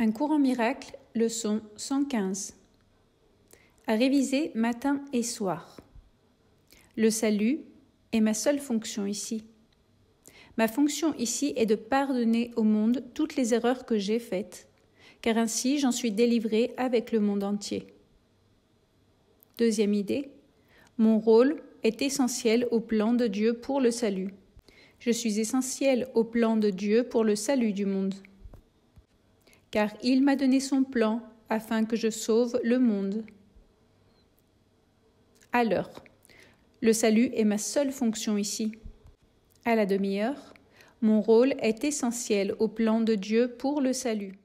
Un cours en miracle, leçon 115. À réviser matin et soir. Le salut est ma seule fonction ici. Ma fonction ici est de pardonner au monde toutes les erreurs que j'ai faites, car ainsi j'en suis délivré avec le monde entier. Deuxième idée, mon rôle est essentiel au plan de Dieu pour le salut. Je suis essentiel au plan de Dieu pour le salut du monde car il m'a donné son plan afin que je sauve le monde. À l'heure. Le salut est ma seule fonction ici. À la demi-heure, mon rôle est essentiel au plan de Dieu pour le salut.